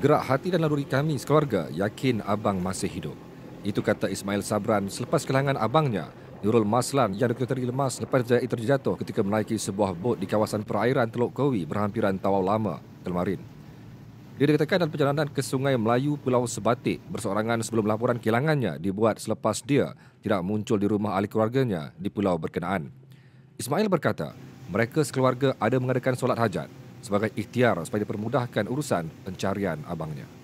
Gerak hati dan naluri kami sekeluarga yakin abang masih hidup. Itu kata Ismail Sabran selepas kehilangan abangnya, Nurul Maslan yang diketahui lemas lepas jaya terjatuh ketika menaiki sebuah bot di kawasan perairan Teluk Kowi berhampiran Tawau Lama kemarin. Dia dikatakan dalam perjalanan ke Sungai Melayu Pulau Sebatik bersorangan sebelum laporan kehilangannya dibuat selepas dia tidak muncul di rumah ahli keluarganya di pulau berkenaan. Ismail berkata, mereka sekeluarga ada mengadakan solat hajat sebagai ikhtiar supaya dipermudahkan urusan pencarian abangnya.